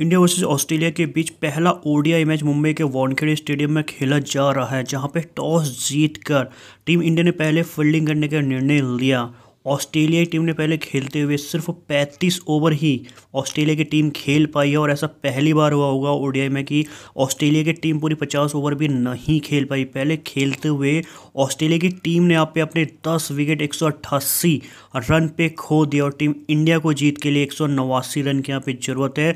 India versus Australia के बीच पहला ODI match Mumbai के वानखेड़े स्टेडियम में खेला जा रहा है जहां पे टॉस जीतकर टीम इंडिया ने पहले फील्डिंग करने का निर्णय लिया ऑस्ट्रेलिया टीम ने पहले खेलते हुए सिर्फ 35 ओवर ही ऑस्ट्रेलिया की टीम खेल पाई है और ऐसा पहली बार हुआ होगा ओडीआई में कि ऑस्ट्रेलिया की टीम पूरी 50 ओवर भी नहीं खेल पाई पहले खेलते हुए ऑस्ट्रेलिया की टीम ने यहाँ पे अपने 10 विकेट एक रन पे खो दिया और टीम इंडिया को जीत के लिए एक रन की यहाँ पर ज़रूरत है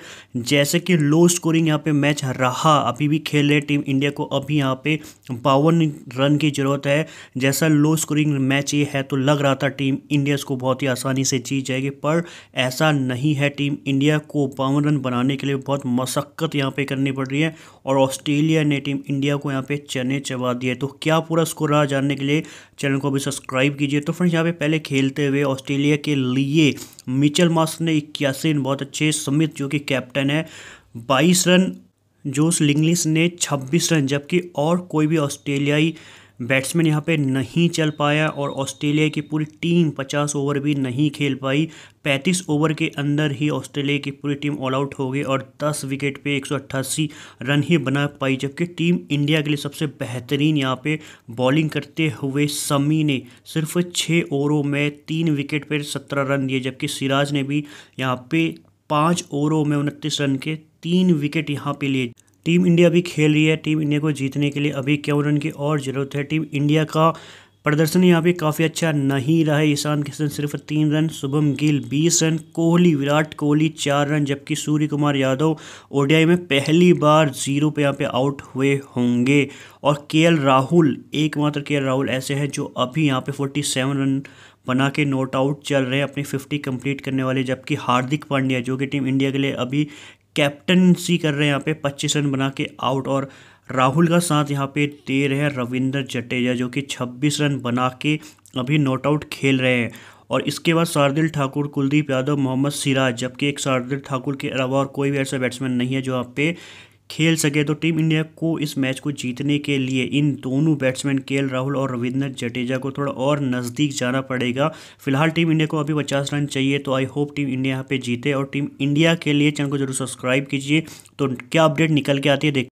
जैसे कि लो स्कोरिंग यहाँ पर मैच रहा अभी भी खेल रहे टीम इंडिया को अभी यहाँ पे बावन रन की ज़रूरत है जैसा लो स्कोरिंग मैच ये है तो लग रहा था टीम इंडिया को बहुत ही आसानी से जीत जाएगी पर ऐसा नहीं है टीम इंडिया को बावन रन बनाने के लिए बहुत मशक्क़त यहाँ पे करनी पड़ रही है और ऑस्ट्रेलिया ने टीम इंडिया को यहाँ पे चने चबा दिए तो क्या पूरा स्कोर रहा जानने के लिए चैनल को भी सब्सक्राइब कीजिए तो फ्रेंड्स यहाँ पे पहले खेलते हुए ऑस्ट्रेलिया के लिए मिचल मास ने इक्यासी रन बहुत अच्छे समित जो कि कैप्टन है बाईस रन जोस लिंगलिस ने छब्बीस रन जबकि और कोई भी ऑस्ट्रेलियाई बैट्समैन यहाँ पे नहीं चल पाया और ऑस्ट्रेलिया की पूरी टीम 50 ओवर भी नहीं खेल पाई 35 ओवर के अंदर ही ऑस्ट्रेलिया की पूरी टीम ऑल आउट हो गई और 10 विकेट पे 188 रन ही बना पाई जबकि टीम इंडिया के लिए सबसे बेहतरीन यहाँ पे बॉलिंग करते हुए समी ने सिर्फ छः ओवरों में तीन विकेट पर सत्रह रन दिए जबकि सिराज ने भी यहाँ पे पाँच ओवरों में उनतीस रन के तीन विकेट यहाँ पे लिए टीम इंडिया भी खेल रही है टीम इंडिया को जीतने के लिए अभी क्यों रन की और ज़रूरत है टीम इंडिया का प्रदर्शन यहाँ पे काफ़ी अच्छा नहीं रहा है ईशान किशन सिर्फ तीन रन शुभम गिल बीस रन कोहली विराट कोहली चार रन जबकि सूर्य कुमार यादव ओडीआई में पहली बार जीरो पे यहाँ पे आउट हुए होंगे और के राहुल एकमात्र के राहुल ऐसे हैं जो अभी यहाँ पे फोर्टी सेवन रन बना के नोट आउट चल रहे हैं अपनी फिफ्टी कंप्लीट करने वाले जबकि हार्दिक पांड्या जो कि टीम इंडिया के लिए अभी कैप्टनसी कर रहे हैं यहाँ पे पच्चीस रन बना के आउट और राहुल का साथ यहाँ पे दे रहे हैं रविंदर जडेजा जो कि 26 रन बना के अभी नॉट आउट खेल रहे हैं और इसके बाद शारदिल ठाकुर कुलदीप यादव मोहम्मद सिराज जबकि एक शारदिल ठाकुर के अलावा और कोई भी ऐसा बैट्समैन नहीं है जो यहाँ पे खेल सके तो टीम इंडिया को इस मैच को जीतने के लिए इन दोनों बैट्समैन के राहुल और रविंद्र जडेजा को थोड़ा और नज़दीक जाना पड़ेगा फिलहाल टीम इंडिया को अभी पचास रन चाहिए तो आई होप टीम इंडिया यहाँ पे जीते और टीम इंडिया के लिए चैनल को जरूर सब्सक्राइब कीजिए तो क्या अपडेट निकल के आती है देख